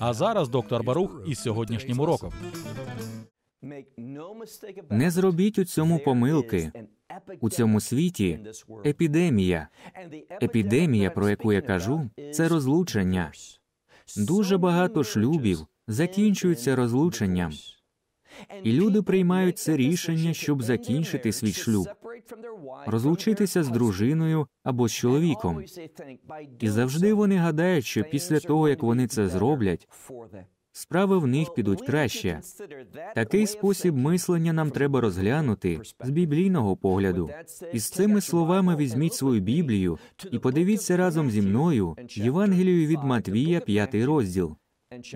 А зараз доктор Барух із сьогоднішнім уроком. Не зробіть у цьому помилки. У цьому світі епідемія. Епідемія, про яку я кажу, це розлучення. Дуже багато шлюбів закінчуються розлученням і люди приймають це рішення, щоб закінчити свій шлюб, розлучитися з дружиною або з чоловіком. І завжди вони гадають, що після того як вони це зроблять, Справи в них підуть краще. Такий спосіб мислення нам треба розглянути з біблійного погляду. І з цими словами візьміть свою Біблію і подивіться разом зі мною Євангелію від Матвія, п'ятий розділ.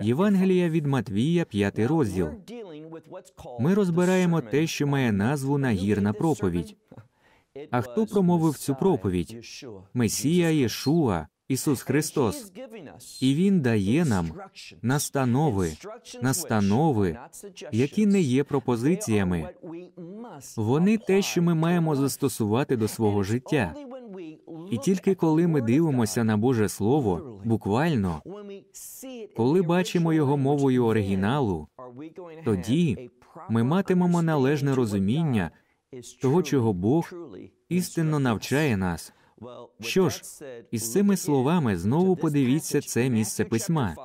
Євангелія від Матвія, п'ятий розділ. Ми розбираємо те, що має назву нагірна проповідь. А хто промовив цю проповідь? Месія Єшуа, Ісус Христос. І Він дає нам настанови, настанови, які не є пропозиціями. Вони те, що ми маємо застосувати до свого життя. І тільки коли ми дивимося на Боже Слово, буквально коли бачимо його мовою оригіналу, тоді ми матимемо належне розуміння того, чого Бог істинно навчає нас. Що ж, із цими словами знову подивіться це місце письма.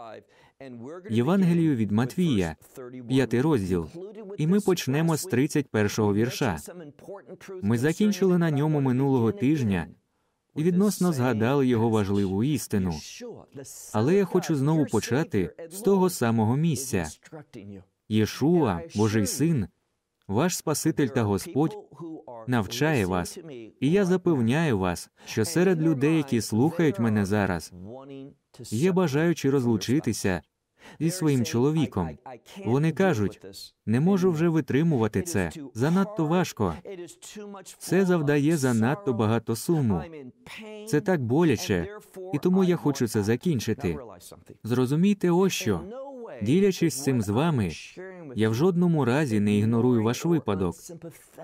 Євангелію від Матвія, п'ятий розділ, і ми почнемо з 31-го вірша. Ми закінчили на ньому минулого тижня і відносно згадали його важливу істину. Але я хочу знову почати з того самого місця. Єшуа, Божий син, ваш Спаситель та Господь навчає вас, і я запевняю вас, що серед людей, які слухають мене зараз, є бажаючі розлучитися зі своїм чоловіком. Вони кажуть, не можу вже витримувати це. Занадто важко. Це завдає занадто багато суму. Це так боляче, і тому я хочу це закінчити. Зрозумійте, ось що. Ділячись цим з вами, я в жодному разі не ігнорую ваш випадок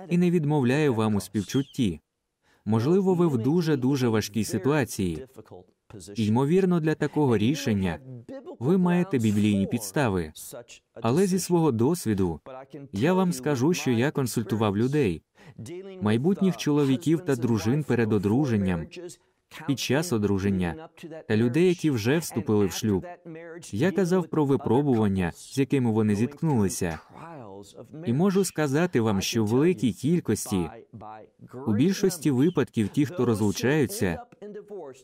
і не відмовляю вам у співчутті. Можливо, ви в дуже дуже важкій ситуації. Ймовірно, для такого рішення ви маєте біблійні підстави. Але зі свого досвіду я вам скажу, що я консультував людей, майбутніх чоловіків та дружин перед одруженням, під час одруження та людей, які вже вступили в шлюб. Я казав про випробування, з якими вони зіткнулися. І можу сказати вам, що в великій кількості у більшості випадків ті, хто розлучаються,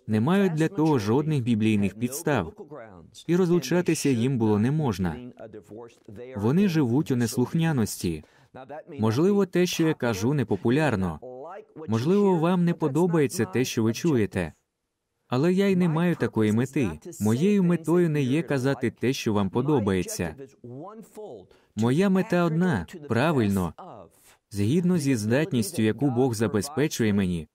не мають для того жодних біблійних підстав. І розлучатися їм було не можна. Вони живуть у неслухняності. Можливо, те, що я кажу, непопулярно. Можливо, вам не подобається те, що ви чуєте, але я й не маю такої мети. Моєю метою не є казати те, що вам подобається. Моя мета одна правильно, згідно зі здатністю, яку Бог забезпечує мені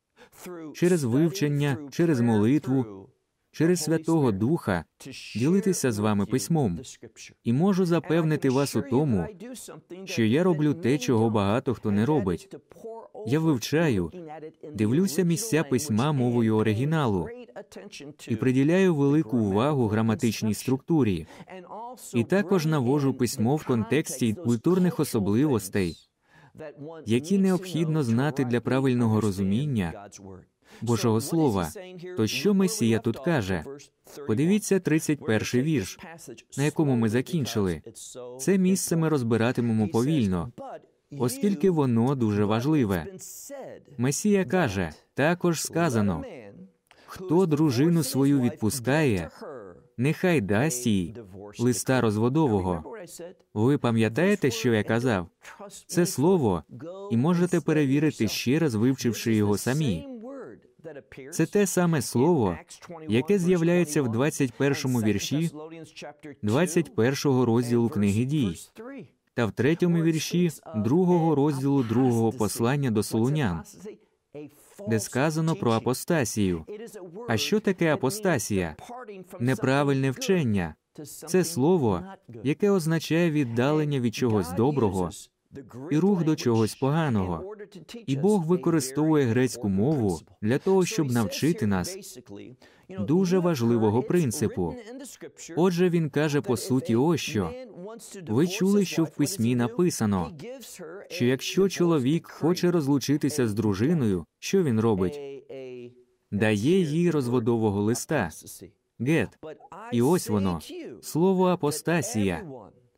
через вивчення, через молитву, через Святого Духа ділитися з вами письмом і можу запевнити вас у тому, що я роблю те, чого багато хто не робить. Я вивчаю, дивлюся місця письма мовою оригіналу і приділяю велику увагу граматичній структурі, і також навожу письмо в контексті культурних особливостей, які необхідно знати для правильного розуміння Божого Слова. То що Месія тут каже? Подивіться 31-й вірш, на якому ми закінчили. Це місце ми розбиратимемо повільно, оскільки воно дуже важливе. Месія каже, також сказано хто дружину свою відпускає, нехай дасть їй листа розводового. Ви пам'ятаєте, що я казав? Це слово, і можете перевірити ще раз, вивчивши його самі. Це те саме слово, яке з'являється в 21-му вірші 21-го розділу книги дій та в третьому вірші другого розділу другого послання до Солунян, де сказано про апостасію. А що таке апостасія? Неправильне вчення. Це слово, яке означає віддалення від чогось доброго і рух до чогось поганого. І Бог використовує грецьку мову для того, щоб навчити нас дуже важливого принципу. Отже, він каже по суті, ось що ви чули, що в письмі написано, що якщо чоловік хоче розлучитися з дружиною, що він робить? Дає їй розводового листа. Гет. І ось воно слово апостасія.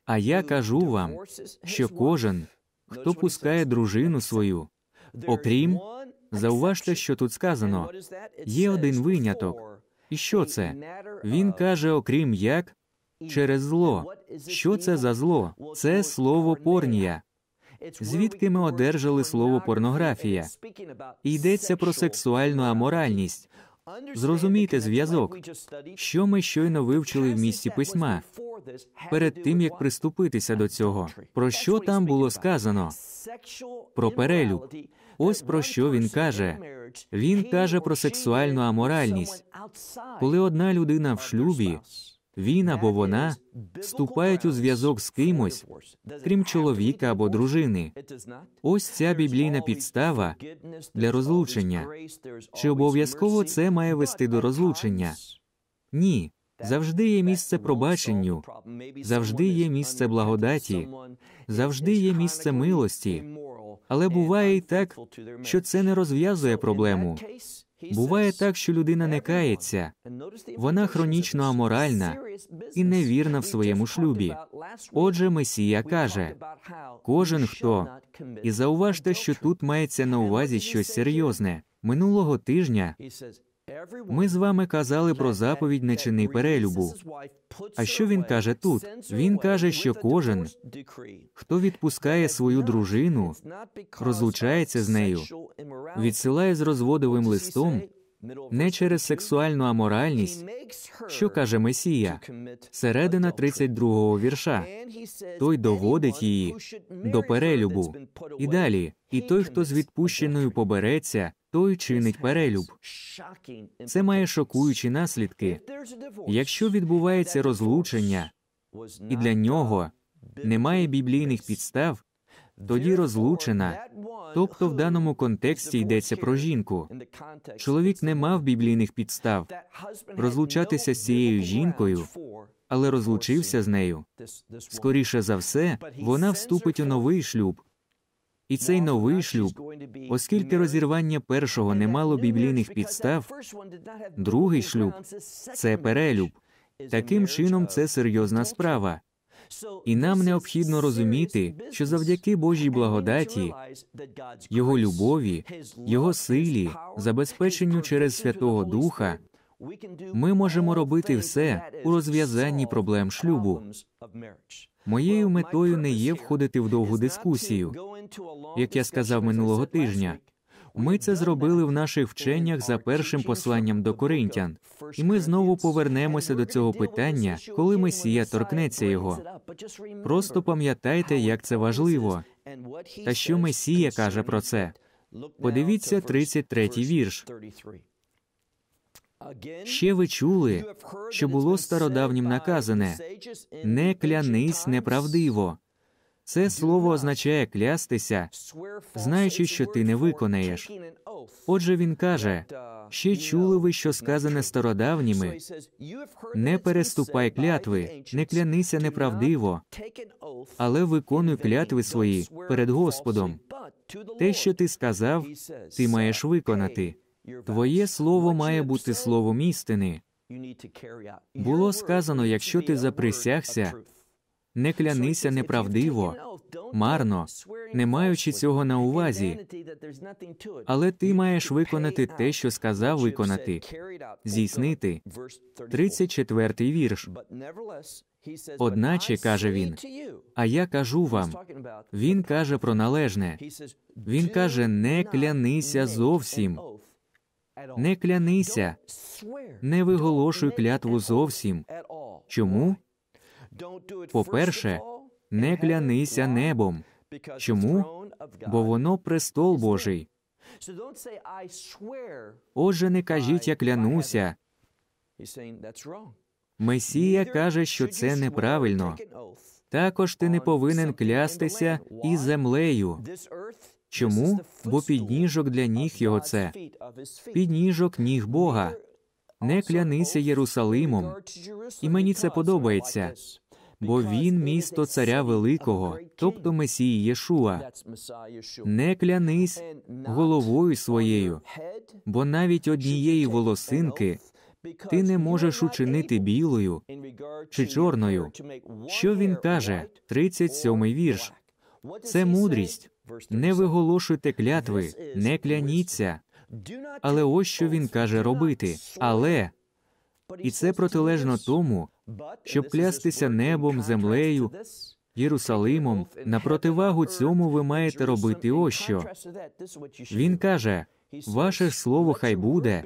А я кажу вам, що кожен, хто пускає дружину свою, окрім зауважте, що тут сказано, є один виняток. І що це? Він каже, окрім як через зло. Що це за зло? Це слово порнія. Звідки ми одержали слово порнографія? Йдеться про сексуальну аморальність, Зрозумійте зв'язок, що ми щойно вивчили в місті письма перед тим як приступитися до цього. Про що там було сказано? Про перелюб. Ось про що він каже. Він каже про сексуальну аморальність. Коли одна людина в шлюбі, він або вона вступають у зв'язок з кимось, крім чоловіка або дружини. Ось ця біблійна підстава для розлучення. Чи обов'язково це має вести до розлучення? Ні. Завжди є місце пробаченню, завжди є місце благодаті, завжди є місце милості. Але буває і так, що це не розв'язує проблему. Буває так, що людина не кається, вона хронічно аморальна і невірна в своєму шлюбі. Отже, Месія каже кожен хто і зауважте, що тут мається на увазі щось серйозне минулого тижня. Ми з вами казали про заповідь «Не чини перелюбу. А що він каже тут? Він каже, що кожен, хто відпускає свою дружину, розлучається з нею, відсилає з розводовим листом. Не через сексуальну аморальність, що каже Месія, середина 32-го вірша. Той доводить її до перелюбу. І далі, і той, хто з відпущеною побереться, той чинить перелюб. Це має шокуючі наслідки. Якщо відбувається розлучення, і для нього немає біблійних підстав, тоді розлучена, тобто в даному контексті йдеться про жінку. Чоловік не мав біблійних підстав розлучатися з цією жінкою, але розлучився з нею. Скоріше за все, вона вступить у новий шлюб. І цей новий шлюб, оскільки розірвання першого не мало біблійних підстав, другий шлюб це перелюб. Таким чином, це серйозна справа. І нам необхідно розуміти, що завдяки Божій благодаті, Його любові, Його силі, забезпеченню через Святого Духа, ми можемо робити все у розв'язанні проблем шлюбу. Моєю метою не є входити в довгу дискусію. Як я сказав минулого тижня. Ми це зробили в наших вченнях за першим посланням до коринтян, і ми знову повернемося до цього питання, коли месія торкнеться його. Просто пам'ятайте, як це важливо. Та що Месія каже про це? Подивіться 33-й вірш. Ще ви чули, що було стародавнім наказане не клянись неправдиво. Це слово означає клястися, знаючи, що ти не виконаєш. Отже, він каже: uh, ще чули ви, що сказане стародавніми, не переступай клятви, не клянися неправдиво, але виконуй клятви свої перед Господом. Те, що ти сказав, ти маєш виконати. Твоє слово має бути словом істини. Було сказано, якщо ти заприсягся, не клянися неправдиво, марно, не маючи цього на увазі, але ти маєш виконати те, що сказав виконати, здійснити. 34-й вірш. Одначе каже він, а я кажу вам. Він каже про належне. Він каже: не клянися зовсім. Не клянися, не виголошуй клятву зовсім. Чому? По-перше, не клянися небом. Чому? Бо воно престол Божий. Отже, не кажіть, я клянуся. Месія каже, що це неправильно. Також ти не повинен клястися і землею. Чому? Бо підніжок для ніг його це підніжок ніг Бога. Не клянися Єрусалимом. І мені це подобається, бо він місто царя великого, тобто Месії Єшуа. Не клянись головою своєю, бо навіть однієї волосинки. Ти не можеш учинити білою чи чорною. Що він каже? 37-й вірш. Це мудрість. Не виголошуйте клятви, не кляніться, але ось що він каже робити. Але і це протилежно тому, щоб клястися небом, землею, Єрусалимом. На противагу цьому ви маєте робити ось що. Він каже: ваше слово хай буде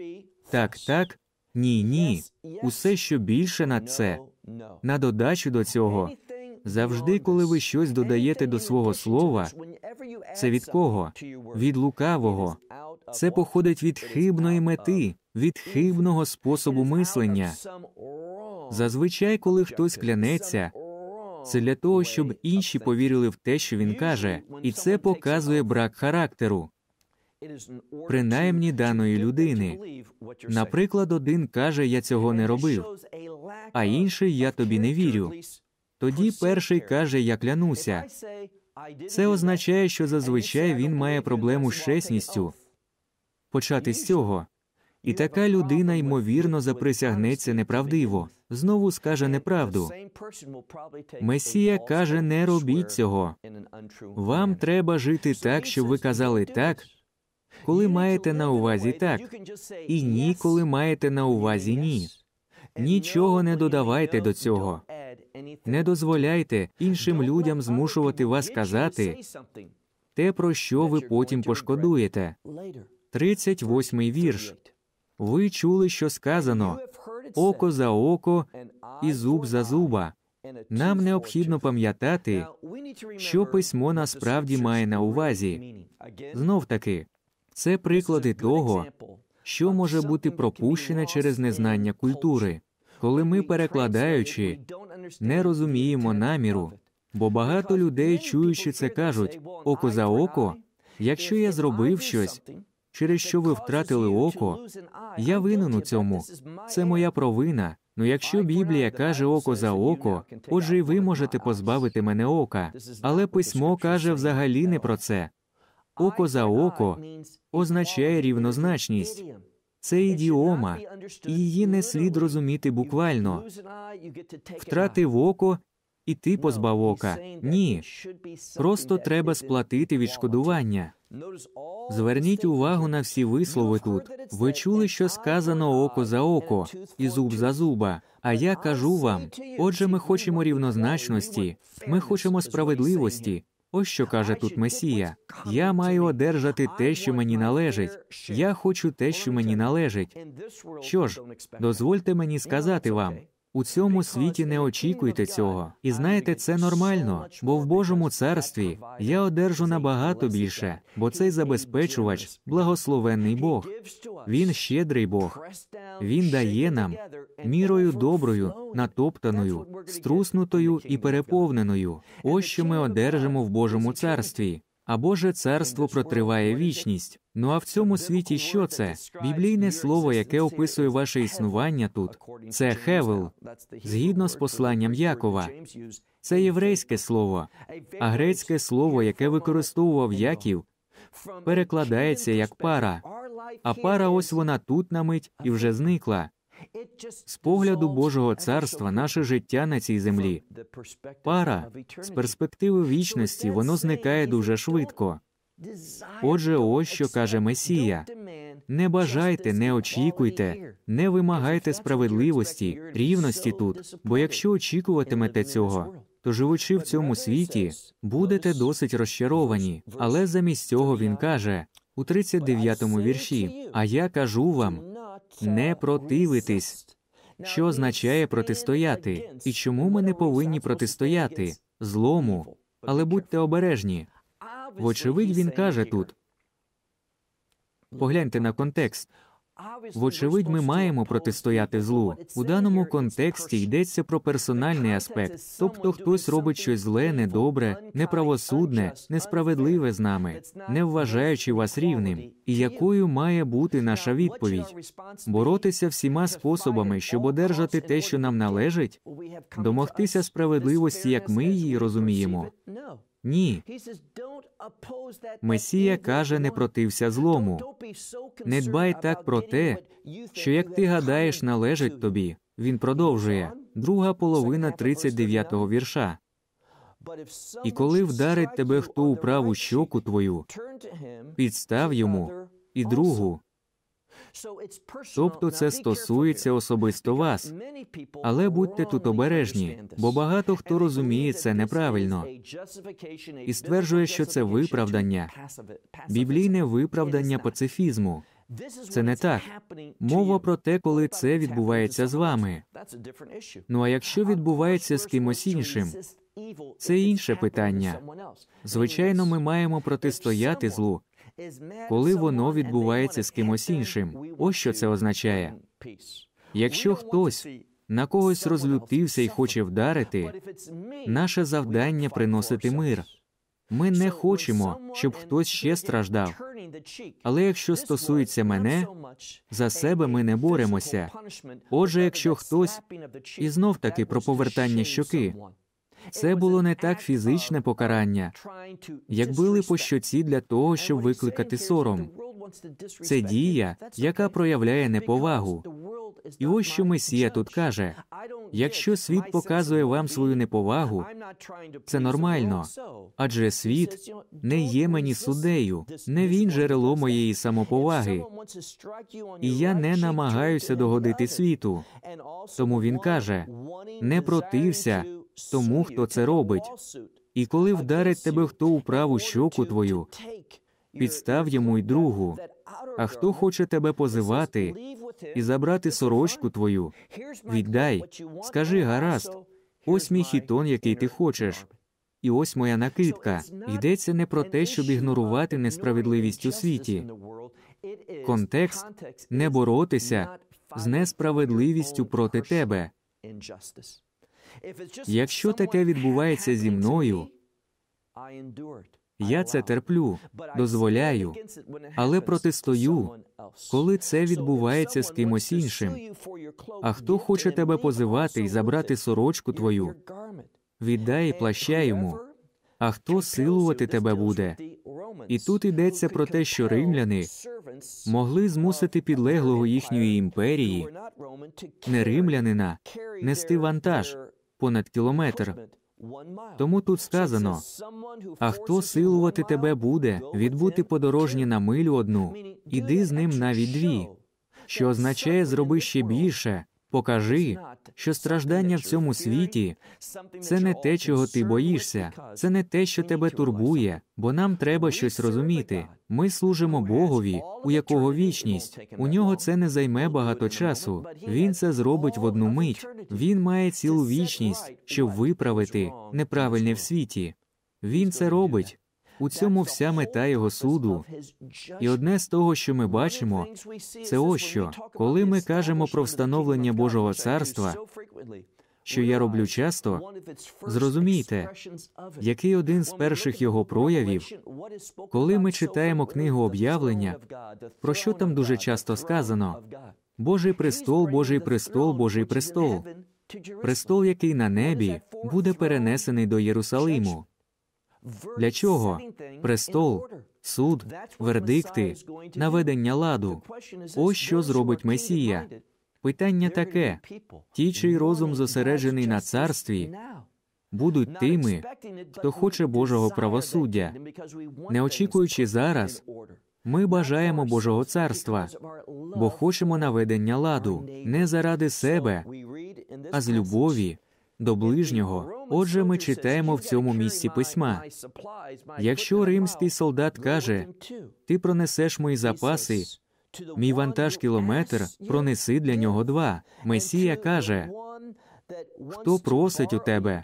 так, так, ні, ні. Усе що більше на це, на додачу до цього, Завжди, коли ви щось додаєте до свого слова, це від кого? Від лукавого. Це походить від хибної мети, від хибного способу мислення. Зазвичай, коли хтось клянеться, це для того, щоб інші повірили в те, що він каже, і це показує брак характеру. Принаймні даної людини. Наприклад, один каже, я цього не робив, а інший я тобі не вірю. Тоді перший каже: Я клянуся. Це означає, що зазвичай він має проблему з чесністю. Почати з цього. І така людина, ймовірно, заприсягнеться неправдиво, знову скаже неправду. Месія каже: не робіть цього. Вам треба жити так, щоб ви казали так, коли маєте на увазі так, і ні, коли маєте на увазі ні. Нічого не додавайте до цього. Не дозволяйте іншим людям змушувати вас казати те, про що ви потім пошкодуєте. 38-й вірш. Ви чули, що сказано око за око і зуб за зуба. Нам необхідно пам'ятати, що письмо насправді має на увазі. Знов таки, це приклади того, що може бути пропущене через незнання культури, коли ми, перекладаючи, не розуміємо наміру, бо багато людей, чуючи це, кажуть око за око, якщо я зробив щось, через що ви втратили око, я винен у цьому, це моя провина. Ну, якщо Біблія каже око за око, отже, і ви можете позбавити мене ока, але письмо каже взагалі не про це. Око за око означає рівнозначність. Це ідіома, і її не слід розуміти буквально. Втратив око, і ти позбав ока. Ні. Просто треба сплатити відшкодування. Зверніть увагу на всі вислови тут. Ви чули, що сказано око за око і зуб за зуба. А я кажу вам: отже, ми хочемо рівнозначності, ми хочемо справедливості, Ось що каже тут Месія: я маю одержати те, що мені належить. Я хочу те, що мені належить. Що ж, дозвольте мені сказати вам, у цьому світі не очікуйте цього. І знаєте, це нормально, бо в Божому царстві я одержу набагато більше, бо цей забезпечувач, благословенний Бог. Він щедрий Бог. Він дає нам мірою доброю, натоптаною, струснутою і переповненою. Ось що ми одержимо в Божому царстві. А Боже царство протриває вічність. Ну а в цьому світі що це? Біблійне слово, яке описує ваше існування тут, це хевел, згідно з посланням Якова. Це єврейське слово, а грецьке слово, яке використовував Яків, перекладається як пара. А пара, ось вона тут на мить і вже зникла. З погляду Божого царства наше життя на цій землі. Пара з перспективи вічності воно зникає дуже швидко. Отже, ось що каже Месія: не бажайте, не очікуйте, не вимагайте справедливості, рівності тут. Бо якщо очікуватимете цього, то живучи в цьому світі, будете досить розчаровані. Але замість цього він каже у 39-му вірші: А я кажу вам не противитись, що означає протистояти, і чому ми не повинні протистояти злому, але будьте обережні. Вочевидь, він каже тут погляньте на контекст. Вочевидь, ми маємо протистояти злу. У даному контексті йдеться про персональний аспект, тобто хтось робить щось зле, недобре, неправосудне, несправедливе з нами, не вважаючи вас рівним. І якою має бути наша відповідь? Боротися всіма способами, щоб одержати те, що нам належить, домогтися справедливості, як ми її розуміємо. Ні. Месія каже, не протився злому. Не дбай так про те, що як ти гадаєш, належить тобі. Він продовжує друга половина 39-го вірша. І коли вдарить тебе хто у праву щоку твою, підстав йому і другу. Тобто це стосується особисто вас. Але будьте тут обережні, бо багато хто розуміє це неправильно і стверджує, що це виправдання, біблійне виправдання пацифізму. Це не так. Мова про те, коли це відбувається з вами. Ну а якщо відбувається з кимось іншим, це інше питання. Звичайно, ми маємо протистояти злу, коли воно відбувається з кимось іншим. Ось що це означає. Якщо хтось на когось розлютився і хоче вдарити, наше завдання приносити мир. Ми не хочемо, щоб хтось ще страждав. Але якщо стосується мене, за себе ми не боремося. Отже, якщо хтось і знов таки про повертання щоки, це було не так фізичне покарання, як били по щоці для того, щоб викликати сором. Це дія, яка проявляє неповагу. І ось що Месія тут каже: якщо світ показує вам свою неповагу, це нормально, адже світ не є мені суддею, не він джерело моєї самоповаги. І я не намагаюся догодити світу. Тому він каже: не протився тому, хто це робить. І коли вдарить тебе хто у праву щоку твою, підстав йому й другу. А хто хоче тебе позивати і забрати сорочку твою, віддай, скажи гаразд, ось мій хітон, який ти хочеш. І ось моя накидка. Йдеться не про те, щоб ігнорувати несправедливість у світі. Контекст не боротися з несправедливістю проти тебе. Якщо таке відбувається зі мною, я це терплю, дозволяю, але протистою, коли це відбувається з кимось іншим. А хто хоче тебе позивати і забрати сорочку твою? Віддай плаща йому. А хто силувати тебе буде? І тут йдеться про те, що римляни могли змусити підлеглого їхньої імперії, не римлянина, нести вантаж понад кілометр. Тому тут сказано а хто силувати тебе буде, відбути подорожні на милю одну, іди з ним навіть дві, що означає зроби ще більше, Покажи, що страждання в цьому світі це не те, чого ти боїшся, це не те, що тебе турбує, бо нам треба щось розуміти. Ми служимо Богові, у якого вічність. У нього це не займе багато часу. Він це зробить в одну мить. Він має цілу вічність, щоб виправити неправильне в світі. Він це робить. У цьому вся мета його суду. І одне з того, що ми бачимо, це ось що, коли ми кажемо про встановлення Божого царства, що я роблю часто, зрозумійте, який один з перших його проявів, коли ми читаємо книгу об'явлення, про що там дуже часто сказано: Божий престол, Божий престол, Божий престол, престол, який на небі буде перенесений до Єрусалиму. Для чого престол, суд, вердикти, наведення ладу? Ось що зробить Месія. Питання таке: ті, чий розум зосереджений на царстві, будуть тими, хто хоче Божого правосуддя, не очікуючи зараз. Ми бажаємо Божого царства, бо хочемо наведення ладу не заради себе, а з любові, до ближнього. Отже, ми читаємо в цьому місці письма. Якщо римський солдат каже, ти пронесеш мої запаси, мій вантаж кілометр, пронеси для нього два. Месія каже: хто просить у тебе,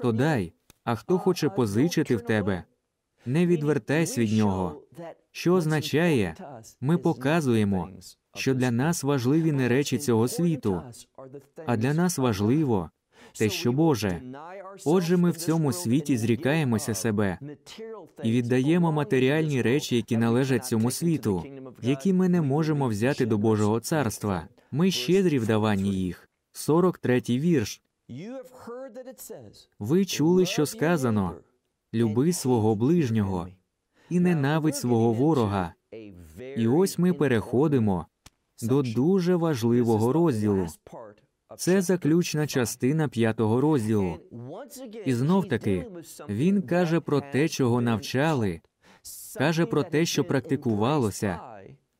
то дай, а хто хоче позичити в тебе. Не відвертайся від нього, що означає, ми показуємо, що для нас важливі не речі цього світу, а для нас важливо, те, що Боже. Отже, ми в цьому світі зрікаємося себе і віддаємо матеріальні речі, які належать цьому світу, які ми не можемо взяти до Божого царства. Ми щедрі вдавані їх. 43-й вірш. Ви чули, що сказано: люби свого ближнього і ненавидь свого ворога. І ось ми переходимо до дуже важливого розділу це заключна частина п'ятого розділу. І знов таки він каже про те, чого навчали, каже про те, що практикувалося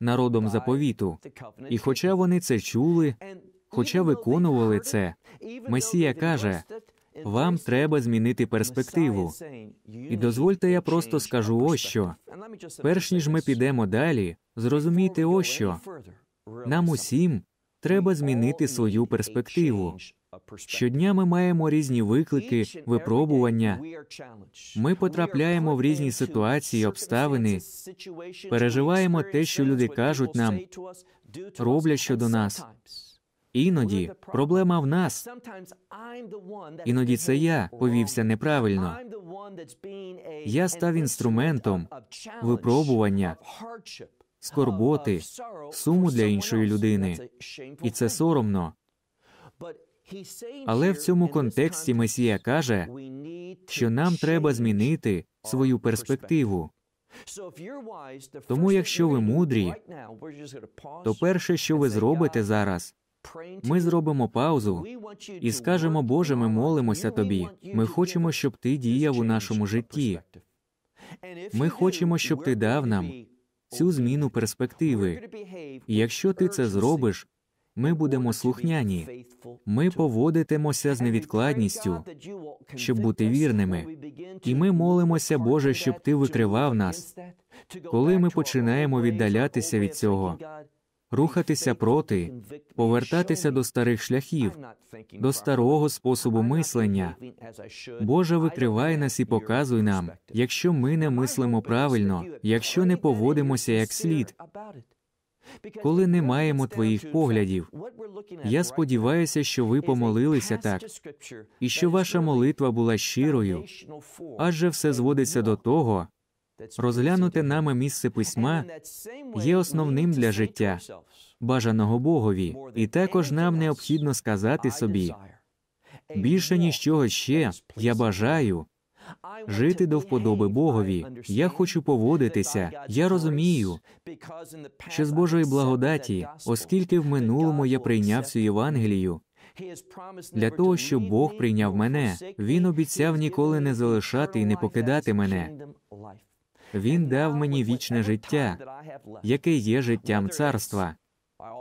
народом заповіту. І хоча вони це чули, хоча виконували це, Месія каже. Вам треба змінити перспективу. І дозвольте, я просто скажу ось що. Перш ніж ми підемо далі, зрозумійте ось що. Нам усім, Треба змінити свою перспективу. Щодня ми маємо різні виклики, випробування. Ми потрапляємо в різні ситуації, обставини, переживаємо те, що люди кажуть нам, роблять щодо нас. Іноді проблема в нас. Іноді це я повівся неправильно. Я став інструментом випробування, скорботи, суму для іншої людини. І це соромно. Але в цьому контексті Месія каже, що нам треба змінити свою перспективу. Тому, якщо ви мудрі, то перше, що ви зробите зараз, ми зробимо паузу і скажемо, Боже, ми молимося тобі. Ми хочемо, щоб ти діяв у нашому житті. Ми хочемо, щоб ти дав нам цю зміну перспективи. якщо ти це зробиш, ми будемо слухняні, ми поводитимося з невідкладністю, щоб бути вірними. І ми молимося, Боже, щоб ти викривав нас. Коли ми починаємо віддалятися від цього, рухатися проти, повертатися до старих шляхів, до старого способу мислення. Боже викривай нас і показуй нам, якщо ми не мислимо правильно, якщо не поводимося як слід. Коли не маємо твоїх поглядів, я сподіваюся, що ви помолилися так, і що ваша молитва була щирою, адже все зводиться до того, Розглянути нами місце письма є основним для життя, бажаного Богові, і також нам необхідно сказати собі більше нічого ще я бажаю жити до вподоби Богові. Я хочу поводитися. Я розумію, що з Божої благодаті, оскільки в минулому я прийняв цю Євангелію. Для того, щоб Бог прийняв мене, він обіцяв ніколи не залишати і не покидати мене. Він дав мені вічне життя, яке є життям царства.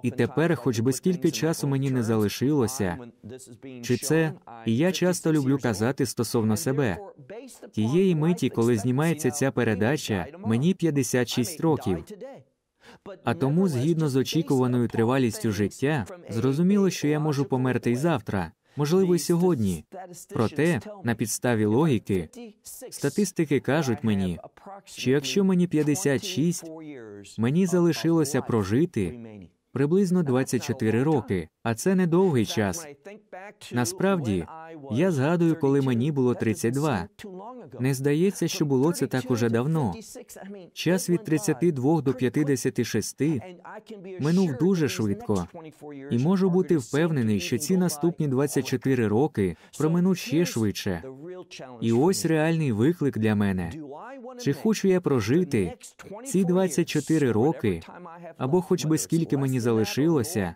І тепер, хоч би скільки часу мені не залишилося, чи це і я часто люблю казати стосовно себе. Тієї миті, коли знімається ця передача, мені 56 років. А тому, згідно з очікуваною тривалістю життя, зрозуміло, що я можу померти й завтра можливо, і сьогодні. Проте, на підставі логіки, статистики кажуть мені, що якщо мені 56, мені залишилося прожити приблизно 24 роки, а це недовгий час. Насправді, я згадую, коли мені було 32. Не здається, що було це так уже давно. Час від 32 до 56 минув дуже швидко. І можу бути впевнений, що ці наступні 24 роки проминуть ще швидше. І ось реальний виклик для мене. Чи хочу я прожити ці 24 роки, або хоч би скільки мені залишилося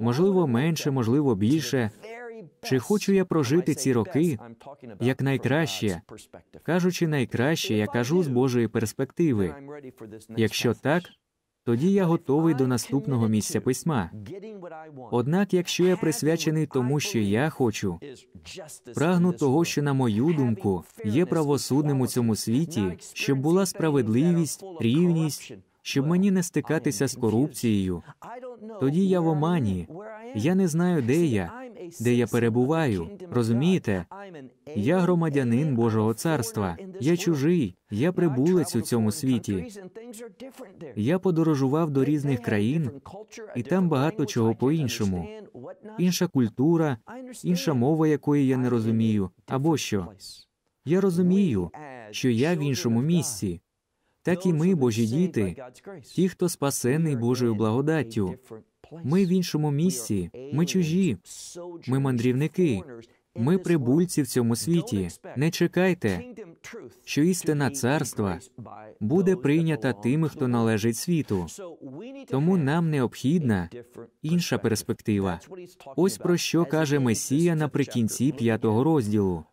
можливо, менше, можливо, більше. Чи хочу я прожити ці роки як найкраще, кажучи найкраще, я кажу з Божої перспективи. Якщо так, тоді я готовий до наступного місця письма. Однак, якщо я присвячений тому, що я хочу, прагну того, що, на мою думку, є правосудним у цьому світі, щоб була справедливість, рівність. Щоб мені не стикатися з корупцією, тоді я в омані. Я не знаю, де я, де я перебуваю. Розумієте? Я громадянин Божого царства. Я чужий, я прибулець у цьому світі. Я подорожував до різних країн і там багато чого по іншому. Інша культура, інша мова, якої я не розумію, або що. Я розумію, що я в іншому місці так і ми, Божі діти, ті, хто спасений Божою благодаттю. Ми в іншому місці, ми чужі, ми мандрівники, ми прибульці в цьому світі. Не чекайте, що істина царства буде прийнята тими, хто належить світу. Тому нам необхідна інша перспектива. Ось про що каже Месія наприкінці п'ятого розділу.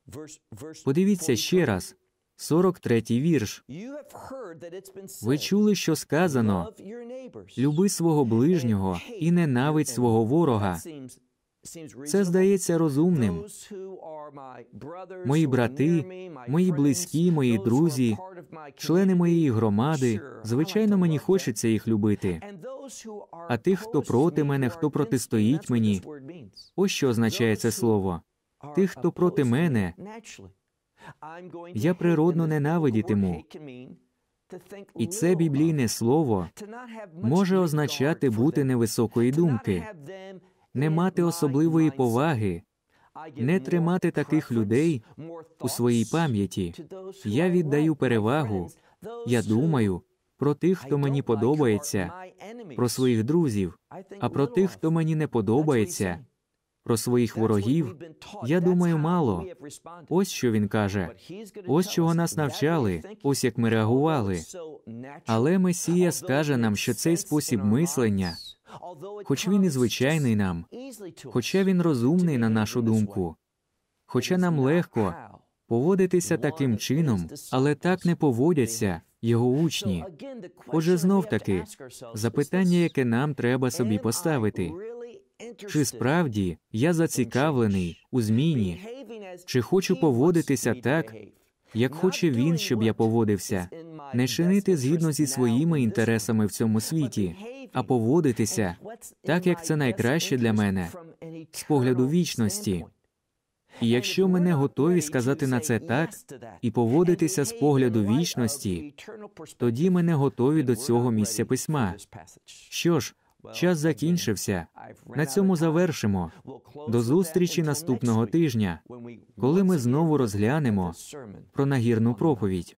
Подивіться ще раз. 43-й вірш. Ви чули, що сказано люби свого ближнього і ненавидь свого ворога. Це здається розумним. Мої брати, мої близькі, мої друзі, члени моєї громади. Звичайно, мені хочеться їх любити. А тих, хто проти мене, хто протистоїть мені, ось що означає це слово. Тих, хто проти мене, я природно ненавидітиму. І це біблійне слово може означати бути невисокої думки, не мати особливої поваги, не тримати таких людей у своїй пам'яті. Я віддаю перевагу. Я думаю про тих, хто мені подобається, про своїх друзів, а про тих, хто мені не подобається про своїх ворогів, я думаю, мало. Ось що він каже. Ось чого нас навчали, ось як ми реагували. Але Месія скаже нам, що цей спосіб мислення, хоч він і звичайний нам, хоча він розумний на нашу думку, хоча нам легко поводитися таким чином, але так не поводяться. Його учні, отже, знов таки запитання, яке нам треба собі поставити, чи справді я зацікавлений у зміні? Чи хочу поводитися так, як хоче він, щоб я поводився, не чинити згідно зі своїми інтересами в цьому світі, а поводитися так, як це найкраще для мене з погляду вічності. І якщо ми не готові сказати на це так і поводитися з погляду вічності, тоді ми не готові до цього місця письма. Що ж? Час закінчився. На цьому завершимо. До зустрічі наступного тижня, коли ми знову розглянемо про нагірну проповідь.